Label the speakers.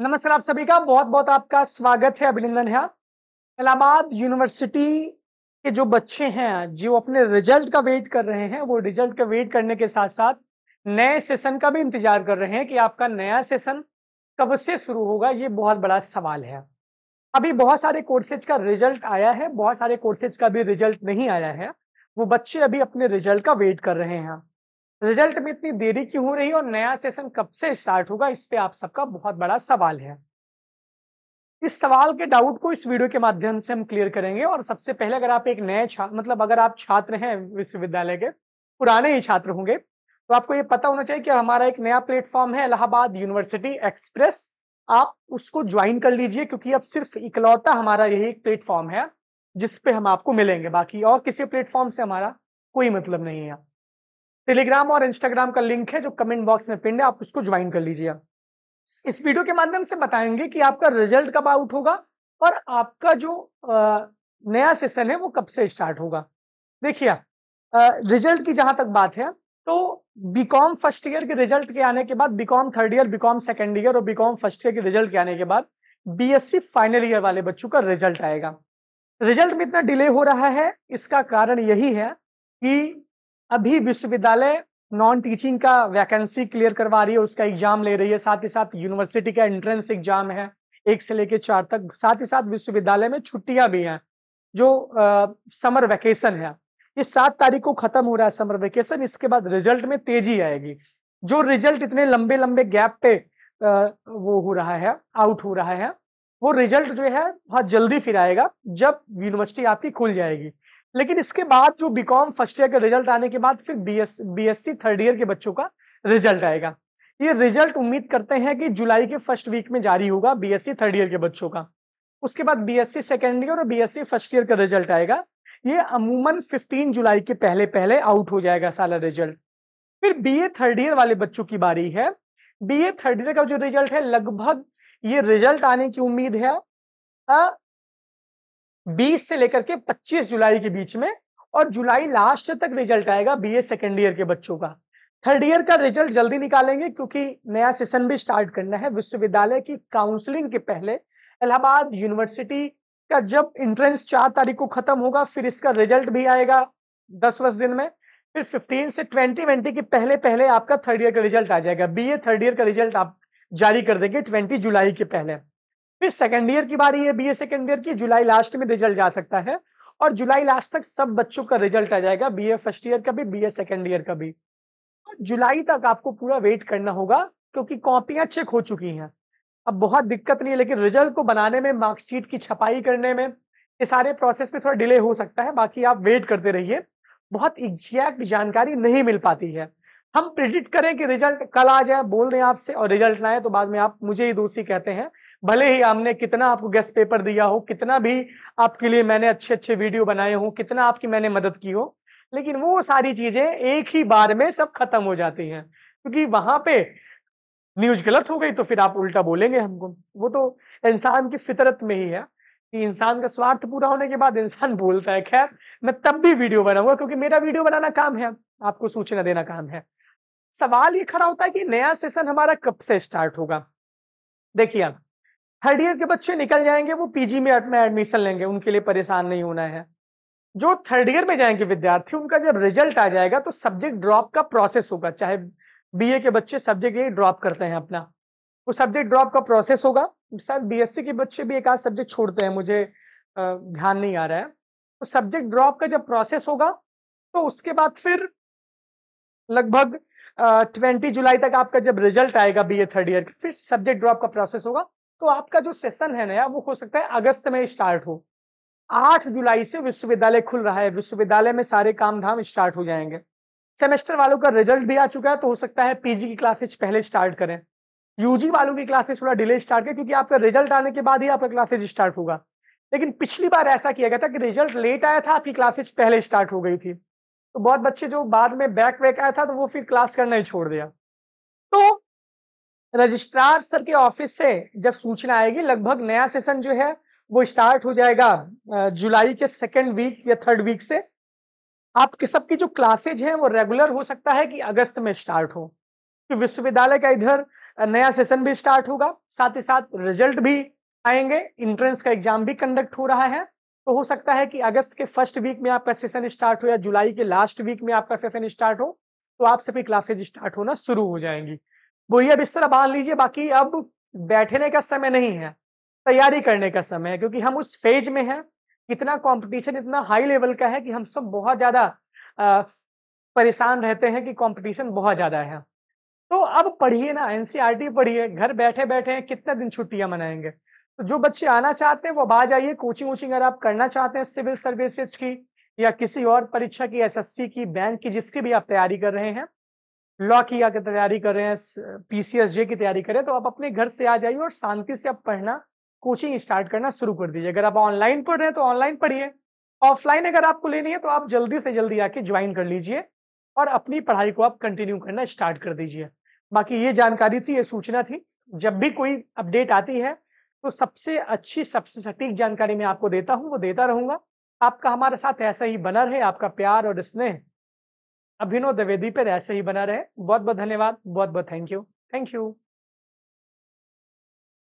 Speaker 1: नमस्कार आप सभी का बहुत बहुत आपका स्वागत है अभिनंदन है इलाहाबाद यूनिवर्सिटी के जो बच्चे हैं जो अपने रिजल्ट का वेट कर रहे हैं वो रिजल्ट का वेट करने के साथ साथ नए सेशन का भी इंतजार कर रहे हैं कि आपका नया सेशन कब से शुरू होगा ये बहुत बड़ा सवाल है अभी बहुत सारे कोर्सेज का रिजल्ट आया है बहुत सारे कोर्सेज का भी रिजल्ट नहीं आया है वो बच्चे अभी अपने रिजल्ट का वेट कर रहे हैं रिजल्ट में इतनी देरी क्यों हो रही है और नया सेशन कब से स्टार्ट होगा इस पे आप सबका बहुत बड़ा सवाल है इस सवाल के डाउट को इस वीडियो के माध्यम से हम क्लियर करेंगे और सबसे पहले अगर आप एक नए मतलब अगर आप छात्र हैं विश्वविद्यालय के पुराने ही छात्र होंगे तो आपको ये पता होना चाहिए कि हमारा एक नया प्लेटफॉर्म है इलाहाबाद यूनिवर्सिटी एक्सप्रेस आप उसको ज्वाइन कर लीजिए क्योंकि अब सिर्फ इकलौता हमारा यही एक प्लेटफॉर्म है जिसपे हम आपको मिलेंगे बाकी और किसी प्लेटफॉर्म से हमारा कोई मतलब नहीं है टेलीग्राम और इंस्टाग्राम का लिंक है जो कमेंट बॉक्स में पिंड है आप उसको ज्वाइन कर लीजिए इस वीडियो के माध्यम से बताएंगे कि आपका रिजल्ट कब आउट होगा और आपका जो नया सेशन है वो कब से स्टार्ट होगा देखिए रिजल्ट की जहां तक बात है तो बीकॉम फर्स्ट ईयर के रिजल्ट के आने के बाद B Com third year B Com second year और बीकॉम फर्स्ट ईयर के रिजल्ट के आने के बाद बीएससी फाइनल ईयर वाले बच्चों का रिजल्ट आएगा रिजल्ट में इतना डिले हो रहा है इसका कारण यही है कि अभी विश्वविद्यालय नॉन टीचिंग का वैकेंसी क्लियर करवा रही है उसका एग्जाम ले रही है साथ ही साथ यूनिवर्सिटी का एंट्रेंस एग्जाम है एक से लेकर चार तक साथ ही साथ विश्वविद्यालय में छुट्टियां भी हैं जो आ, समर वैकेशन है ये सात तारीख को खत्म हो रहा है समर वैकेशन इसके बाद रिजल्ट में तेजी आएगी जो रिजल्ट इतने लंबे लंबे गैप पे आ, वो हो रहा है आउट हो रहा है वो रिजल्ट जो है बहुत जल्दी फिर आएगा जब यूनिवर्सिटी आपकी खुल जाएगी लेकिन इसके बाद जो बीकॉम फर्स्ट ईयर का रिजल्ट आने के बाद फिर B S B S C third year के बच्चों का रिजल्ट आएगा ये रिजल्ट उम्मीद करते हैं कि जुलाई के फर्स्ट वीक में जारी होगा B S C third year के बच्चों का उसके बाद B S C second year और B S C first year का रिजल्ट आएगा ये अमूमन 15 जुलाई के पहले पहले आउट हो जाएगा सारा रिजल्ट फिर बी ए थर्ड ईयर वाले बच्चों की बारी है बी ए थर्ड ईयर का जो रिजल्ट है लगभग ये रिजल्ट आने की उम्मीद है 20 से लेकर के 25 जुलाई के बीच में और जुलाई लास्ट तक रिजल्ट आएगा बीए सेकेंड ईयर के बच्चों का थर्ड ईयर का रिजल्ट जल्दी निकालेंगे क्योंकि नया सेशन भी स्टार्ट करना है विश्वविद्यालय की काउंसलिंग के पहले इलाहाबाद यूनिवर्सिटी का जब इंट्रेंस चार तारीख को खत्म होगा फिर इसका रिजल्ट भी आएगा दस वर्ष दिन में फिर फिफ्टीन से ट्वेंटी ट्वेंटी के पहले पहले आपका थर्ड ईयर का रिजल्ट आ जाएगा बी थर्ड ईयर का रिजल्ट आप जारी कर देंगे ट्वेंटी जुलाई के पहले फिर सेकेंड ईयर की बारी है बी ए सेकेंड ईयर की जुलाई लास्ट में रिजल्ट जा सकता है और जुलाई लास्ट तक सब बच्चों का रिजल्ट आ जाएगा बी ए फर्स्ट ईयर का भी बी ए सेकेंड ईयर का भी और जुलाई तक आपको पूरा वेट करना होगा क्योंकि कॉपियां चेक हो चुकी हैं अब बहुत दिक्कत नहीं है लेकिन रिजल्ट को बनाने में मार्कशीट की छपाई करने में ये सारे प्रोसेस में थोड़ा डिले हो सकता है बाकी आप वेट करते रहिए बहुत एग्जैक्ट जानकारी नहीं मिल पाती है हम प्रिडिक्ट करें कि रिजल्ट कल आ जाए बोल दें आपसे और रिजल्ट ना आए तो बाद में आप मुझे ही दोषी कहते हैं भले ही हमने कितना आपको गेस्ट पेपर दिया हो कितना भी आपके लिए मैंने अच्छे अच्छे वीडियो बनाए हों कितना आपकी मैंने मदद की हो लेकिन वो सारी चीजें एक ही बार में सब खत्म हो जाती हैं क्योंकि वहां पे न्यूज गलत हो गई तो फिर आप उल्टा बोलेंगे हमको वो तो इंसान की फितरत में ही है कि इंसान का स्वार्थ पूरा होने के बाद इंसान बोलता है खैर मैं तब भी वीडियो बनाऊंगा क्योंकि मेरा वीडियो बनाना काम है आपको सूचना देना काम है सवाल ये खड़ा होता है कि नया सेशन हमारा कब से स्टार्ट होगा देखिए आप थर्ड ईयर के बच्चे निकल जाएंगे वो पीजी में एडमिशन लेंगे उनके लिए परेशान नहीं होना है जो थर्ड ईयर में जाएंगे विद्यार्थी उनका जब रिजल्ट आ जाएगा तो सब्जेक्ट ड्रॉप का प्रोसेस होगा चाहे बीए के बच्चे सब्जेक्ट ये ड्रॉप करते हैं अपना वो सब्जेक्ट ड्रॉप का प्रोसेस होगा शायद बीएससी के बच्चे भी एक आध सब्जेक्ट छोड़ते हैं मुझे ध्यान नहीं आ रहा है तो सब्जेक्ट ड्रॉप का जब प्रोसेस होगा तो उसके बाद फिर लगभग ट्वेंटी जुलाई तक आपका जब रिजल्ट आएगा बी ए थर्ड ईयर का फिर सब्जेक्ट ड्रॉप का प्रोसेस होगा तो आपका जो सेशन है नया वो हो सकता है अगस्त में स्टार्ट हो आठ जुलाई से विश्वविद्यालय खुल रहा है विश्वविद्यालय में सारे काम धाम स्टार्ट हो जाएंगे सेमेस्टर वालों का रिजल्ट भी आ चुका है तो हो सकता है पीजी की क्लासेस पहले स्टार्ट करें यूजी वालों की क्लासेस थोड़ा डिले स्टार्ट करें क्योंकि आपका रिजल्ट आने के बाद ही आपका क्लासेज स्टार्ट होगा लेकिन पिछली बार ऐसा किया गया था कि रिजल्ट लेट आया था आपकी क्लासेज पहले स्टार्ट हो गई थी तो बहुत बच्चे जो बाद में बैक वैक आया था तो वो फिर क्लास करना ही छोड़ दिया तो रजिस्ट्रार सर के ऑफिस से जब सूचना आएगी लगभग नया सेशन जो है वो स्टार्ट हो जाएगा जुलाई के सेकेंड वीक या थर्ड वीक से आपके सबकी जो क्लासेज हैं वो रेगुलर हो सकता है कि अगस्त में स्टार्ट हो तो विश्वविद्यालय का इधर नया सेशन भी स्टार्ट होगा साथ ही साथ रिजल्ट भी आएंगे इंट्रेंस का एग्जाम भी कंडक्ट हो रहा है तो हो सकता है कि अगस्त के फर्स्ट वीक में आपका सेशन स्टार्ट हो या जुलाई के लास्ट वीक में आपका सेशन स्टार्ट हो तो आप सभी क्लासेज स्टार्ट होना शुरू हो जाएंगी वही अब इस तरह बांध लीजिए बाकी अब बैठने का समय नहीं है तैयारी करने का समय है क्योंकि हम उस फेज में हैं इतना कंपटीशन इतना हाई लेवल का है कि हम सब बहुत ज़्यादा परेशान रहते हैं कि कंपटीशन बहुत ज़्यादा है तो अब पढ़िए ना एनसीईआरटी e पढ़िए घर बैठे बैठे कितने दिन छुट्टियां मनाएंगे तो जो बच्चे आना चाहते हैं वो आ जाइए कोचिंग वोचिंग अगर आप करना चाहते हैं सिविल सर्विसेज की या किसी और परीक्षा की एसएससी की बैंक की जिसकी भी आप तैयारी कर रहे हैं लॉ की अगर तैयारी कर रहे हैं पीसीएसजे की तैयारी करें तो आप अपने घर से आ जाइए और शांति से आप पढ़ना कोचिंग स्टार्ट करना शुरू कर दीजिए अगर आप ऑनलाइन पढ़ रहे हैं तो ऑनलाइन पढ़िए ऑफलाइन अगर आपको लेनी है तो आप जल्दी से जल्दी आके ज्वाइन कर लीजिए और अपनी पढ़ाई को आप कंटिन्यू करना स्टार्ट कर दीजिए बाकी ये जानकारी थी ये सूचना थी जब भी कोई अपडेट आती है तो सबसे अच्छी सबसे सटीक जानकारी मैं आपको देता हूँ वो देता रहूंगा आपका हमारे साथ ऐसा ही बना रहे आपका प्यार और स्नेह अभिनव द्विवेदी पर ऐसे ही बना रहे बहुत बहुत धन्यवाद बहुत बहुत थैंक यू थैंक यू